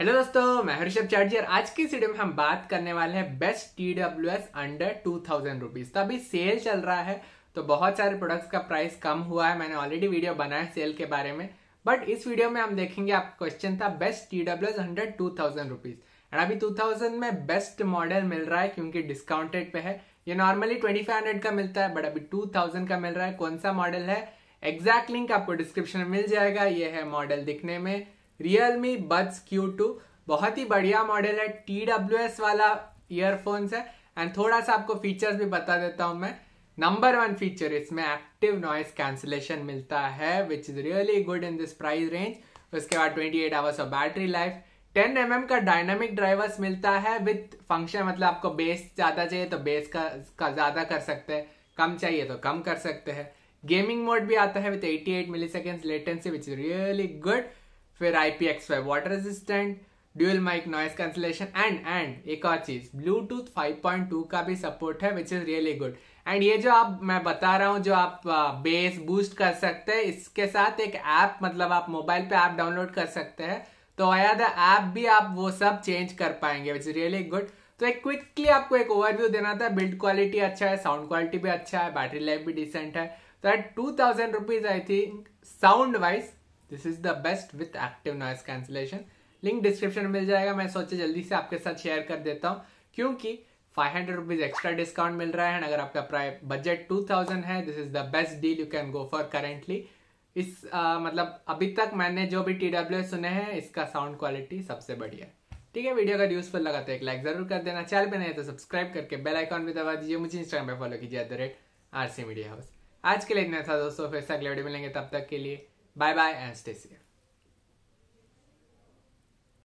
Hello दोस्तों मैं हर्षभ और आज की वीडियो में हम बात करने वाले हैं best T W S under two thousand rupees तो अभी सेल चल रहा है तो बहुत सारे प्रोडक्ट्स का प्राइस कम हुआ है मैंने ऑलरेडी वीडियो बनाया सेल के बारे में बट इस वीडियो में हम देखेंगे आप क्वेश्चन था best T W S under two thousand rupees and अभी टू थाउजेंड में बेस्ट मॉडल मिल रहा है क्योंकि डिस्काउंटेड पे है ये नॉर्मली ट्वेंटी फाइव हंड्रेड का मिलता है बट अभी टू थाउजेंड का मिल रहा है कौन सा मॉडल है एग्जैक्ट लिंक आपको डिस्क्रिप्शन में मिल जाएगा ये है मॉडल दिखने में Realme buds buds Q two बहुत ही बढ़िया मॉडल है टी डब्ल्यू एस वाला ईयरफोन्स है एंड थोड़ा सा आपको फीचर्स भी बता देता हूँ मैं नंबर वन फीचर इसमें एक्टिव नॉइस कैंसिलेशन मिलता है which is really good in this price range उसके बाद twenty eight hours of battery life ten M M का डायनामिक ड्राइवर्स मिलता है विथ फंक्शन मतलब आपको बेस ज़्यादा चाहिए तो बेस का, का ज़्यादा कर सकते हैं कम चाहिए तो कम कर सकते हैं गेमिंग मोड भी आता है with eighty eight milliseconds latency which is really good फिर I P X five water resistant dual mic noise cancellation and and एक और चीज ब्लूटूथ 5.2 का भी सपोर्ट है which is really good and ये जो आप मैं बता रहा हूँ जो आप बेस बूस्ट कर सकते हैं इसके साथ एक ऐप मतलब आप मोबाइल पे ऐप डाउनलोड कर सकते हैं तो आया द ऐप भी आप वो सब चेंज कर पाएंगे विच इज रियली गुड तो एक क्विकली आपको एक ओवरव्यू देना था बिल्ड क्वालिटी अच्छा है साउंड क्वालिटी भी अच्छा है बैटरी लाइफ भी डिसेंट है तो at two thousand rupees I think sound wise this is the best with active noise cancellation link description में मिल जाएगा मैं सोचे जल्दी से आपके साथ शेयर कर देता हूँ क्योंकि five hundred rupees extra discount मिल रहा है अगर आपका प्राइस बजट टू थाउजेंड है this is the best deal you can go for currently इस आ, मतलब अभी तक मैंने जो भी टी डब्ल्यू सुने हैं इसका साउंड क्वालिटी सबसे बढ़िया ठीक है वीडियो अगर यूजफुल लगा तो एक लाइक जरूर कर देना चैनल पे नहीं तो सब्सक्राइब करके बेल आइकॉन भी दबा दीजिए मुझे इंस्टाग्राम पे फॉलो कीजिए at the rate R C media house आज के लिए इतना था दोस्तों फिर से अगले वीडियो मिलेंगे तब तक के लिए Bye bye and stay safe.